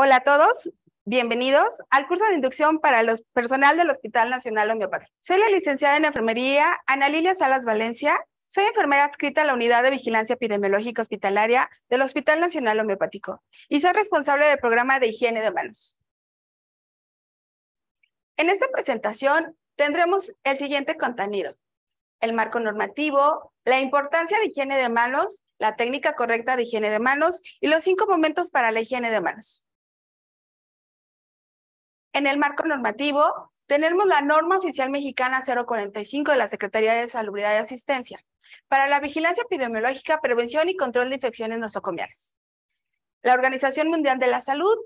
Hola a todos, bienvenidos al curso de inducción para los personal del Hospital Nacional Homeopático. Soy la licenciada en enfermería Ana Lilia Salas Valencia. Soy enfermera adscrita a la Unidad de Vigilancia Epidemiológica Hospitalaria del Hospital Nacional Homeopático y soy responsable del programa de higiene de manos. En esta presentación tendremos el siguiente contenido, el marco normativo, la importancia de higiene de manos, la técnica correcta de higiene de manos y los cinco momentos para la higiene de manos en el marco normativo, tenemos la norma oficial mexicana 045 de la Secretaría de Salubridad y Asistencia para la vigilancia epidemiológica, prevención y control de infecciones nosocomiales. La Organización Mundial de la Salud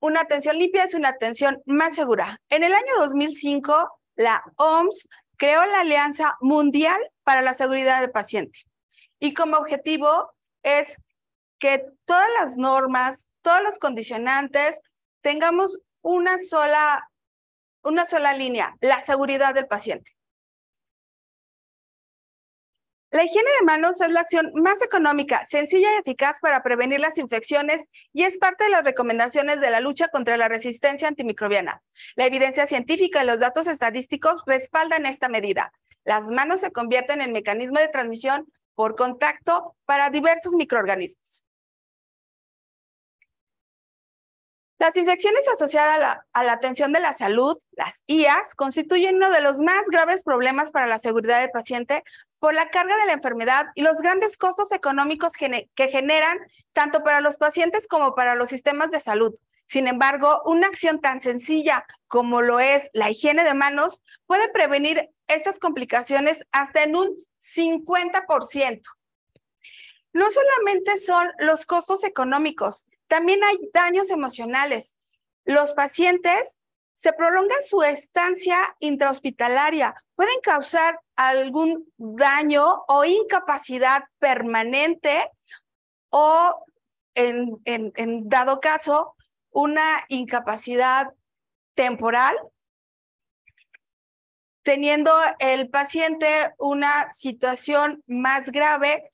una atención limpia es una atención más segura. En el año 2005, la OMS creó la Alianza Mundial para la Seguridad del Paciente y como objetivo es que todas las normas, todos los condicionantes tengamos una sola, una sola línea, la seguridad del paciente. La higiene de manos es la acción más económica, sencilla y eficaz para prevenir las infecciones y es parte de las recomendaciones de la lucha contra la resistencia antimicrobiana. La evidencia científica y los datos estadísticos respaldan esta medida. Las manos se convierten en mecanismo de transmisión por contacto para diversos microorganismos. Las infecciones asociadas a la, atención de la salud, las IAS, constituyen uno de los más graves problemas para la seguridad del paciente por la carga de la enfermedad y los grandes costos económicos que generan tanto para los pacientes como para los sistemas de salud. Sin embargo, una acción tan sencilla como lo es la higiene de manos puede prevenir estas complicaciones hasta en un 50%. No solamente son los costos económicos, también hay daños emocionales. Los pacientes se prolongan su estancia intrahospitalaria, pueden causar algún daño o incapacidad permanente o, en, dado caso, una incapacidad temporal, teniendo el paciente una situación más grave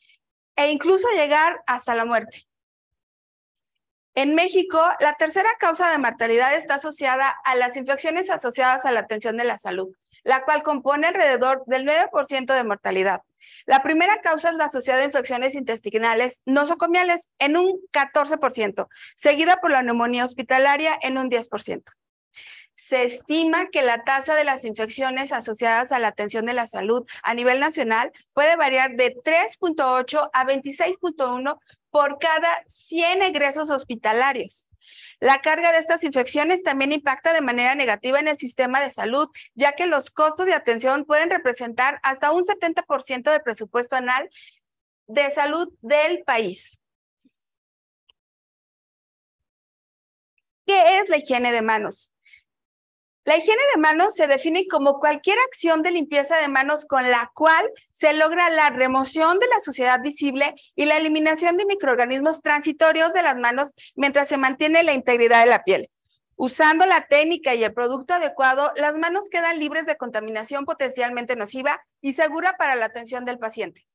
e incluso llegar hasta la muerte. En México, la tercera causa de mortalidad está asociada a las infecciones asociadas a la atención de la salud, la cual compone alrededor del 9% de mortalidad. La primera causa es la asociada a infecciones intestinales nosocomiales en un 14%, seguida por la neumonía hospitalaria en un 10% se estima que la tasa de las infecciones asociadas a la atención de la salud a nivel nacional puede variar de 3.8 a 26.1 por cada 100 egresos hospitalarios. La carga de estas infecciones también impacta de manera negativa en el sistema de salud, ya que los costos de atención pueden representar hasta un 70% del presupuesto anual de salud del país. ¿Qué es la higiene de manos? La higiene de manos se define como cualquier acción de limpieza de manos con la cual se logra la remoción de la suciedad visible y la eliminación de microorganismos transitorios de las manos mientras se mantiene la integridad de la piel. Usando la técnica y el producto adecuado, las manos quedan libres de contaminación potencialmente nociva y segura para la atención del paciente.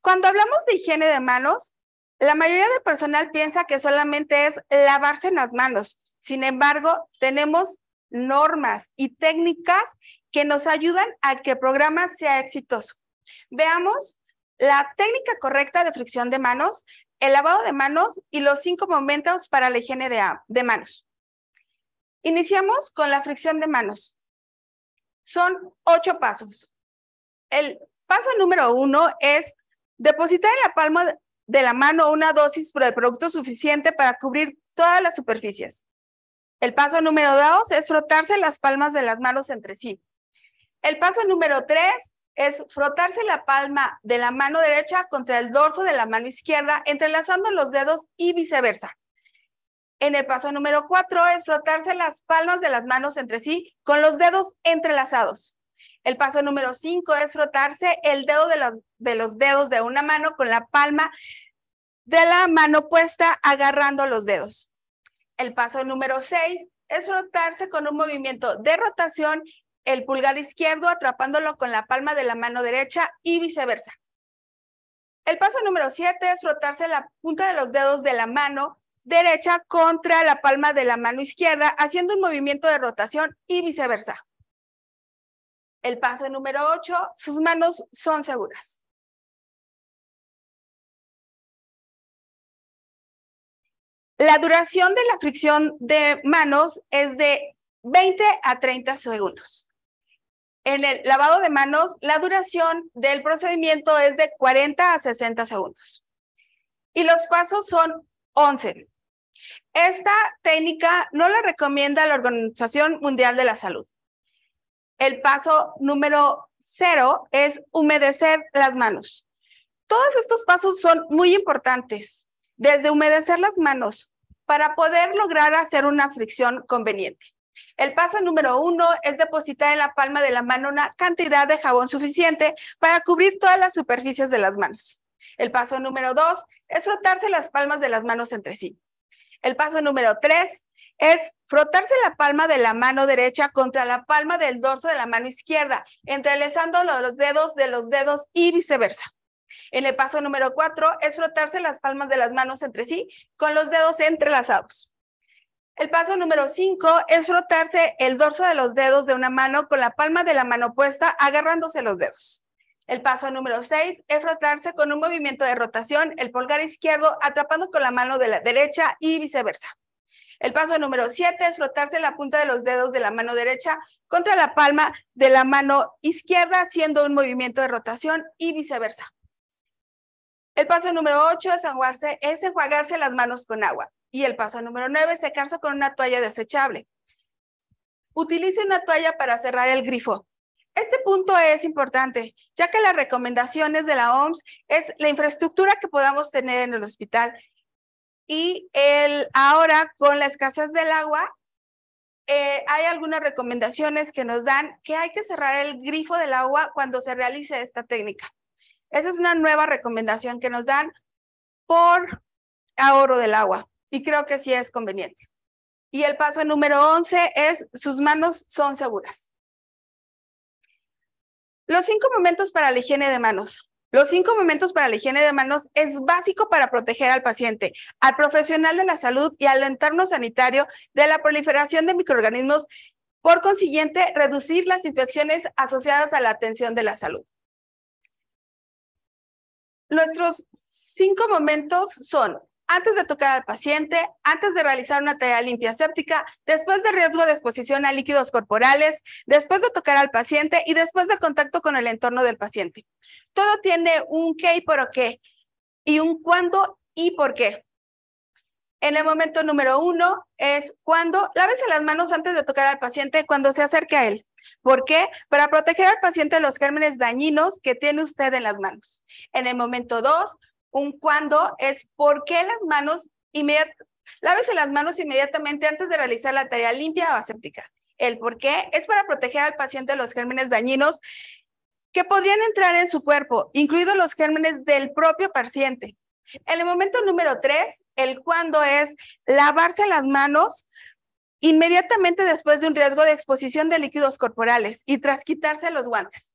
Cuando hablamos de higiene de manos, la mayoría del personal piensa que solamente es lavarse las manos, sin embargo, tenemos normas y técnicas que nos ayudan a que el programa sea exitoso. Veamos la técnica correcta de fricción de manos, el lavado de manos y los cinco momentos para la higiene de, manos. Iniciamos con la fricción de manos. Son ocho pasos. El paso número uno es depositar en la palma de la mano una dosis de producto suficiente para cubrir todas las superficies. El paso número dos es frotarse las palmas de las manos entre sí. El paso número tres es frotarse la palma de la mano derecha contra el dorso de la mano izquierda, entrelazando los dedos y viceversa. En el paso número cuatro es frotarse las palmas de las manos entre sí con los dedos entrelazados. El paso número cinco es frotarse el dedo de los, dedos de una mano con la palma de la mano puesta agarrando los dedos. El paso número 6 es frotarse con un movimiento de rotación, el pulgar izquierdo atrapándolo con la palma de la mano derecha y viceversa. El paso número 7 es frotarse la punta de los dedos de la mano derecha contra la palma de la mano izquierda, haciendo un movimiento de rotación y viceversa. El paso número 8, sus manos son seguras. La duración de la fricción de manos es de 20 a 30 segundos. En el lavado de manos, la duración del procedimiento es de 40 a 60 segundos. Y los pasos son 11. Esta técnica no la recomienda la Organización Mundial de la Salud. El paso número cero es humedecer las manos. Todos estos pasos son muy importantes desde humedecer las manos para poder lograr hacer una fricción conveniente. El paso número uno es depositar en la palma de la mano una cantidad de jabón suficiente para cubrir todas las superficies de las manos. El paso número dos es frotarse las palmas de las manos entre sí. El paso número tres es frotarse la palma de la mano derecha contra la palma del dorso de la mano izquierda, entrelazando los dedos de los dedos y viceversa. En el paso número cuatro es frotarse las palmas de las manos entre sí con los dedos entrelazados. El paso número cinco es frotarse el dorso de los dedos de una mano con la palma de la mano opuesta agarrándose los dedos. El paso número seis es frotarse con un movimiento de rotación el pulgar izquierdo atrapando con la mano de la derecha y viceversa. El paso número siete es frotarse la punta de los dedos de la mano derecha contra la palma de la mano izquierda haciendo un movimiento de rotación y viceversa. El paso número 8 es, enjuagarse, es enjuagarse las manos con agua. Y el paso número 9, secarse con una toalla desechable. Utilice una toalla para cerrar el grifo. Este punto es importante, ya que las recomendaciones de la OMS es la infraestructura que podamos tener en el hospital. Y el, ahora, con la escasez del agua, eh, hay algunas recomendaciones que nos dan que hay que cerrar el grifo del agua cuando se realice esta técnica. Esa es una nueva recomendación que nos dan por ahorro del agua y creo que sí es conveniente. Y el paso número 11 es sus manos son seguras. Los cinco momentos para la higiene de manos. Los cinco momentos para la higiene de manos es básico para proteger al paciente, al profesional de la salud y al entorno sanitario de la proliferación de microorganismos, por consiguiente, reducir las infecciones asociadas a la atención de la salud. Nuestros cinco momentos son antes de tocar al paciente, antes de realizar una tarea limpia séptica, después de riesgo de exposición a líquidos corporales, después de tocar al paciente y después de contacto con el entorno del paciente. Todo tiene un qué y por qué y un cuándo y por qué. En el momento número uno es cuando laves las manos antes de tocar al paciente cuando se acerca a él. ¿Por qué? Para proteger al paciente de los gérmenes dañinos que tiene usted en las manos. En el momento dos, un cuándo es por qué las manos inmediatamente Lávese las manos inmediatamente antes de realizar la tarea limpia o aséptica. El por qué es para proteger al paciente de los gérmenes dañinos que podrían entrar en su cuerpo, incluidos los gérmenes del propio paciente. En el momento número tres, el cuándo es lavarse las manos inmediatamente después de un riesgo de exposición de líquidos corporales y tras quitarse los guantes.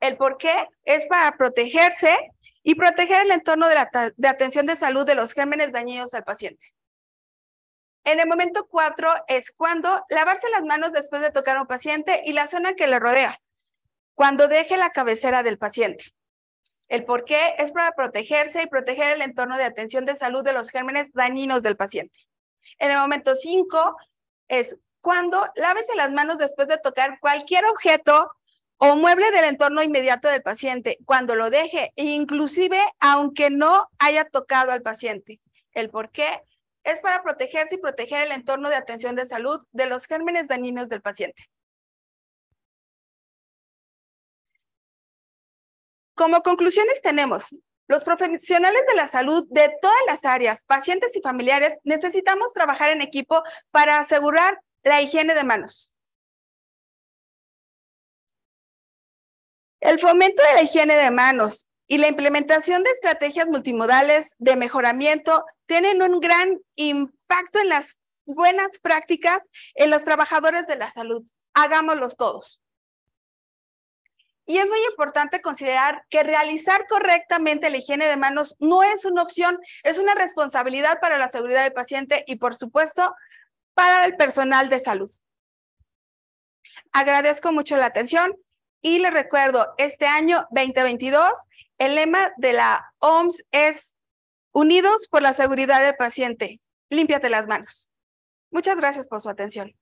El por qué es para protegerse y proteger el entorno de, atención de salud de los gérmenes dañinos al paciente. En el momento cuatro es cuando lavarse las manos después de tocar a un paciente y la zona que le rodea, cuando deje la cabecera del paciente. El por qué es para protegerse y proteger el entorno de atención de salud de los gérmenes dañinos del paciente. En el momento 5 es cuando lávese las manos después de tocar cualquier objeto o mueble del entorno inmediato del paciente, cuando lo deje, inclusive aunque no haya tocado al paciente. El por qué es para protegerse y proteger el entorno de atención de salud de los gérmenes dañinos del paciente. Como conclusiones tenemos, los profesionales de la salud de todas las áreas, pacientes y familiares, necesitamos trabajar en equipo para asegurar la higiene de manos. El fomento de la higiene de manos y la implementación de estrategias multimodales de mejoramiento tienen un gran impacto en las buenas prácticas en los trabajadores de la salud. Hagámoslos todos. Y es muy importante considerar que realizar correctamente la higiene de manos no es una opción, es una responsabilidad para la seguridad del paciente y, por supuesto, para el personal de salud. Agradezco mucho la atención y les recuerdo, este año 2022, el lema de la OMS es Unidos por la seguridad del paciente. Límpiate las manos. Muchas gracias por su atención.